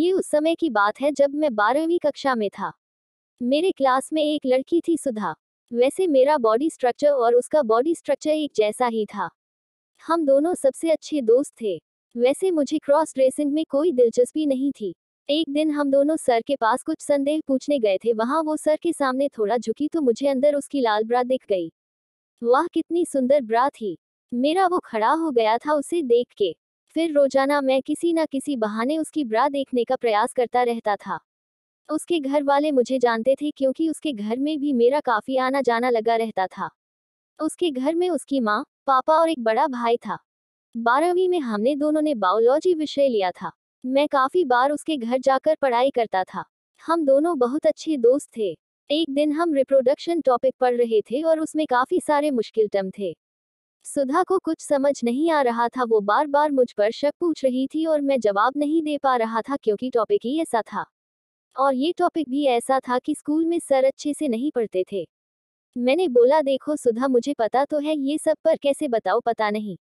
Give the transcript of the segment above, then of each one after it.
ये उस समय की बात है जब मैं बारहवीं कक्षा में था मेरे क्लास में एक लड़की थी सुधा वैसे मेरा बॉडी स्ट्रक्चर और उसका बॉडी स्ट्रक्चर एक जैसा ही था हम दोनों सबसे अच्छे दोस्त थे वैसे मुझे क्रॉस ड्रेसिंग में कोई दिलचस्पी नहीं थी एक दिन हम दोनों सर के पास कुछ संदेह पूछने गए थे वहां वो सर के सामने थोड़ा झुकी तो मुझे अंदर उसकी लाल ब्रा दिख गई वाह कितनी सुंदर ब्रा थी मेरा वो खड़ा हो गया था उसे देख के फिर रोजाना मैं किसी न किसी बहाने उसकी ब्रा देखने का प्रयास करता रहता था उसके घर वाले मुझे जानते थे क्योंकि उसके घर में भी मेरा काफी आना जाना लगा रहता था उसके घर में उसकी माँ पापा और एक बड़ा भाई था बारहवीं में हमने दोनों ने बायोलॉजी विषय लिया था मैं काफी बार उसके घर जाकर पढ़ाई करता था हम दोनों बहुत अच्छे दोस्त थे एक दिन हम रिप्रोडक्शन टॉपिक पढ़ रहे थे और उसमें काफी सारे मुश्किल टर्म थे सुधा को कुछ समझ नहीं आ रहा था वो बार बार मुझ पर शक पूछ रही थी और मैं जवाब नहीं दे पा रहा था क्योंकि टॉपिक ही ऐसा था और ये टॉपिक भी ऐसा था कि स्कूल में सर अच्छे से नहीं पढ़ते थे मैंने बोला देखो सुधा मुझे पता तो है ये सब पर कैसे बताओ पता नहीं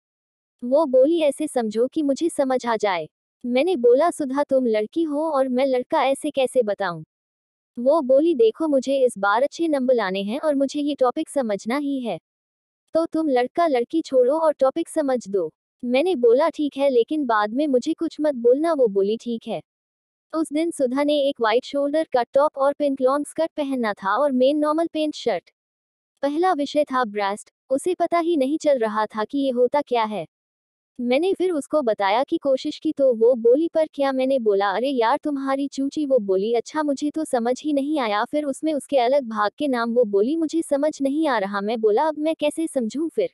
वो बोली ऐसे समझो कि मुझे समझ आ जाए मैंने बोला सुधा तुम लड़की हो और मैं लड़का ऐसे कैसे बताऊं वो बोली देखो मुझे इस बार अच्छे नंबर लाने हैं और मुझे ये टॉपिक समझना ही है तो तुम लड़का लड़की छोड़ो और टॉपिक समझ दो मैंने बोला ठीक है लेकिन बाद में मुझे कुछ मत बोलना वो बोली ठीक है उस दिन सुधा ने एक वाइट शोल्डर का टॉप और पिंक लॉन्ग स्कर्ट पहनना था और मेन नॉर्मल पेंट शर्ट पहला विषय था ब्रेस्ट उसे पता ही नहीं चल रहा था कि ये होता क्या है मैंने फिर उसको बताया कि कोशिश की तो वो बोली पर क्या मैंने बोला अरे यार तुम्हारी चूची वो बोली अच्छा मुझे तो समझ ही नहीं आया फिर उसमें उसके अलग भाग के नाम वो बोली मुझे समझ नहीं आ रहा मैं बोला अब मैं कैसे समझूं फिर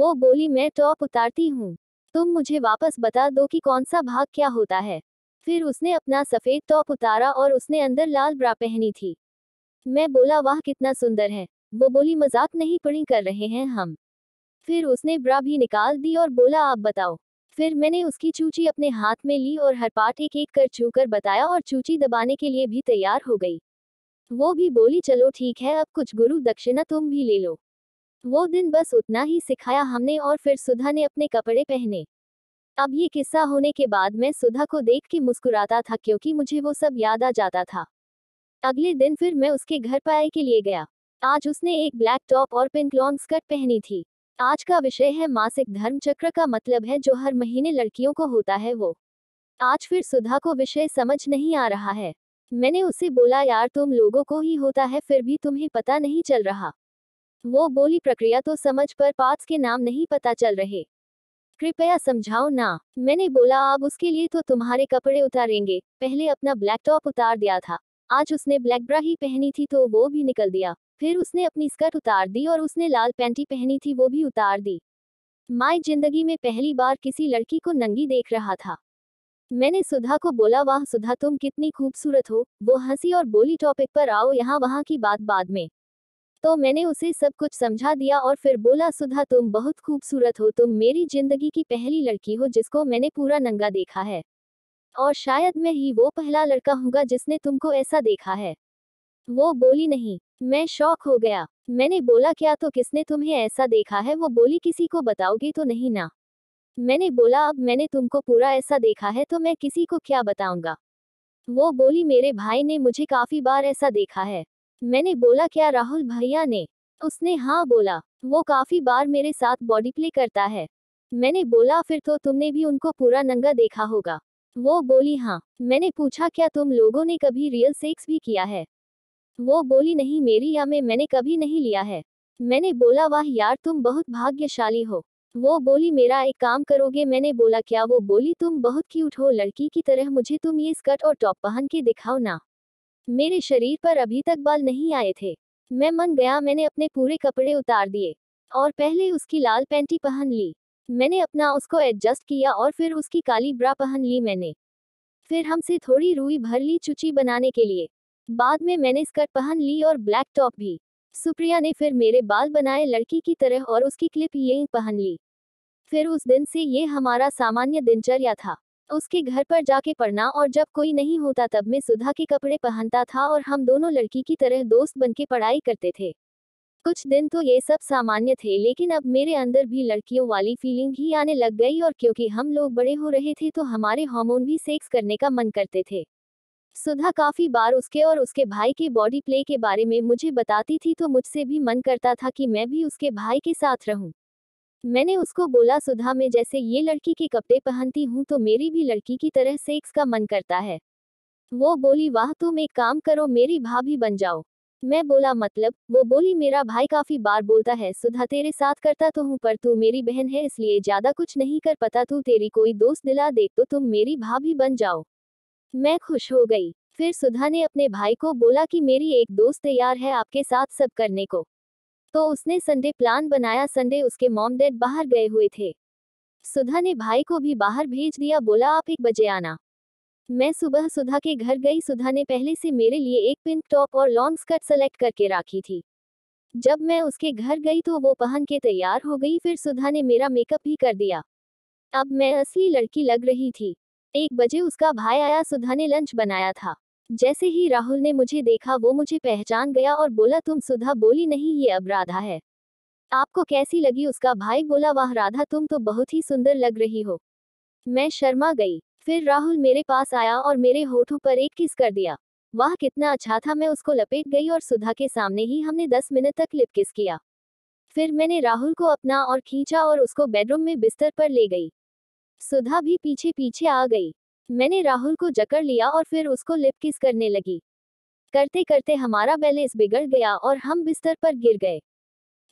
वो बोली मैं टॉप उतारती हूँ तुम मुझे वापस बता दो कि कौन सा भाग क्या होता है फिर उसने अपना सफ़ेद टॉप उतारा और उसने अंदर लाल ब्रा पहनी थी मैं बोला वाह कितना सुंदर है वो बोली मजाक नहीं पड़ी कर रहे हैं हम फिर उसने ब्रा भी निकाल दी और बोला आप बताओ फिर मैंने उसकी चूची अपने हाथ में ली और हर पार्ट एक एक कर छू कर बताया और चूची दबाने के लिए भी तैयार हो गई वो भी बोली चलो ठीक है अब कुछ गुरु दक्षिणा तुम भी ले लो वो दिन बस उतना ही सिखाया हमने और फिर सुधा ने अपने कपड़े पहने अब ये किस्सा होने के बाद मैं सुधा को देख के मुस्कुराता था क्योंकि मुझे वो सब याद आ जाता था अगले दिन फिर मैं उसके घर पाए के लिए गया आज उसने एक ब्लैक टॉप और पिंक लॉन्ग स्कर्ट पहनी थी आज का विषय है मासिक धर्म चक्र का मतलब है जो हर महीने लड़कियों को होता है वो आज फिर सुधा को विषय समझ नहीं आ रहा है मैंने उसे बोला यार तुम लोगों को ही होता है फिर भी तुम्हें पता नहीं चल रहा वो बोली प्रक्रिया तो समझ पर पार्ट्स के नाम नहीं पता चल रहे कृपया समझाओ ना मैंने बोला आप उसके लिए तो तुम्हारे कपड़े उतारेंगे पहले अपना ब्लैकटॉप उतार दिया था आज उसने ब्लैक ब्रा ही पहनी थी तो वो भी निकल दिया फिर उसने अपनी स्कर्ट उतार दी और उसने लाल पैंटी पहनी थी वो भी उतार दी माई जिंदगी में पहली बार किसी लड़की को नंगी देख रहा था मैंने सुधा को बोला वाह सुधा तुम कितनी खूबसूरत हो वो हंसी और बोली टॉपिक पर आओ यहाँ वहाँ की बात बाद में तो मैंने उसे सब कुछ समझा दिया और फिर बोला सुधा तुम बहुत खूबसूरत हो तुम मेरी जिंदगी की पहली लड़की हो जिसको मैंने पूरा नंगा देखा है और शायद मैं ही वो पहला लड़का होगा जिसने तुमको ऐसा देखा है वो बोली नहीं मैं शौक हो गया मैंने बोला क्या तो किसने तुम्हें ऐसा देखा है वो बोली किसी को बताओगी तो नहीं ना मैंने बोला अब मैंने तुमको पूरा ऐसा देखा है तो मैं किसी को क्या बताऊंगा वो बोली मेरे भाई ने मुझे काफी बार ऐसा देखा है मैंने बोला क्या राहुल भैया ने उसने हाँ बोला वो काफी बार मेरे साथ बॉडी प्ले करता है मैंने बोला फिर तो तुमने भी उनको पूरा नंगा देखा होगा वो बोली हाँ मैंने पूछा क्या तुम लोगों ने कभी रियल सेक्स भी किया है वो बोली नहीं मेरी या में मैंने कभी नहीं लिया है मैंने बोला वाह यार तुम बहुत भाग्यशाली हो वो बोली मेरा एक काम करोगे मैंने बोला क्या वो बोली तुम बहुत क्यूट हो लड़की की तरह मुझे तुम ये स्कर्ट और टॉप पहन के दिखाओ ना मेरे शरीर पर अभी तक बाल नहीं आए थे मैं मन गया मैंने अपने पूरे कपड़े उतार दिए और पहले उसकी लाल पैंटी पहन ली मैंने अपना उसको एडजस्ट किया और फिर उसकी काली ब्रा पहन ली मैंने फिर हमसे थोड़ी रुई भर ली चुची बनाने के लिए बाद में मैंने स्कर्ट पहन ली और ब्लैक टॉप भी सुप्रिया ने फिर मेरे बाल बनाए लड़की की तरह और उसकी क्लिप ये पहन ली फिर उस दिन से ये हमारा सामान्य दिनचर्या था उसके घर पर जाके पढ़ना और जब कोई नहीं होता तब मैं सुधा के कपड़े पहनता था और हम दोनों लड़की की तरह दोस्त बनके पढ़ाई करते थे कुछ दिन तो ये सब सामान्य थे लेकिन अब मेरे अंदर भी लड़कियों वाली फीलिंग ही आने लग गई और क्योंकि हम लोग बड़े हो रहे थे तो हमारे हार्मोन भी सेक्स करने का मन करते थे सुधा काफी बार उसके और उसके भाई के बॉडी प्ले के बारे में मुझे बताती थी तो मुझसे भी मन करता था कि मैं भी उसके भाई के साथ रहूं। मैंने उसको बोला सुधा मैं जैसे ये लड़की के कपड़े पहनती हूँ तो मेरी भी लड़की की तरह सेक्स का मन करता है वो बोली वाह तुम एक काम करो मेरी भाभी बन जाओ मैं बोला मतलब वो बोली मेरा भाई काफी बार बोलता है सुधा तेरे साथ करता तो हूँ पर तू मेरी बहन है इसलिए ज्यादा कुछ नहीं कर पता तू तेरी कोई दोस्त दिला दे तो तुम मेरी भाभी बन जाओ मैं खुश हो गई फिर सुधा ने अपने भाई को बोला कि मेरी एक दोस्त तैयार है आपके साथ सब करने को तो उसने संडे प्लान बनाया संडे उसके मॉम डैड बाहर गए हुए थे सुधा ने भाई को भी बाहर भेज दिया बोला आप एक बजे आना मैं सुबह सुधा के घर गई सुधा ने पहले से मेरे लिए एक पिंक टॉप और लॉन्ग स्कर्ट सेलेक्ट करके रखी थी जब मैं उसके घर गई तो वो पहन के तैयार हो गई फिर सुधा ने मेरा मेकअप भी कर दिया अब मैं असली लड़की लग रही थी एक बजे उसका भाई आया सुधा ने लंच बनाया था जैसे ही राहुल ने मुझे देखा वो मुझे पहचान गया और बोला तुम सुधा बोली नहीं ये अब राधा है आपको कैसी लगी उसका भाई बोला वाह राधा तुम तो बहुत ही सुंदर लग रही हो मैं शर्मा गई फिर राहुल मेरे पास आया और मेरे होठों पर एक किस कर दिया वह कितना अच्छा था मैं उसको लपेट गई और सुधा के सामने ही हमने दस मिनट तक लिप किस किया फिर मैंने राहुल को अपना और खींचा और उसको बेडरूम में बिस्तर पर ले गई सुधा भी पीछे पीछे आ गई मैंने राहुल को जकड़ लिया और फिर उसको लिप किस करने लगी करते करते हमारा बैलेंस बिगड़ गया और हम बिस्तर पर गिर गए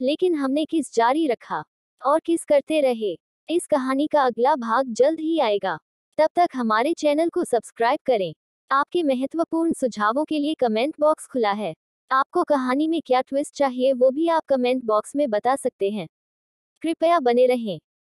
लेकिन हमने किस जारी रखा और किस करते रहे इस कहानी का अगला भाग जल्द ही आएगा तब तक हमारे चैनल को सब्सक्राइब करें आपके महत्वपूर्ण सुझावों के लिए कमेंट बॉक्स खुला है आपको कहानी में क्या ट्विस्ट चाहिए वो भी आप कमेंट बॉक्स में बता सकते हैं कृपया बने रहें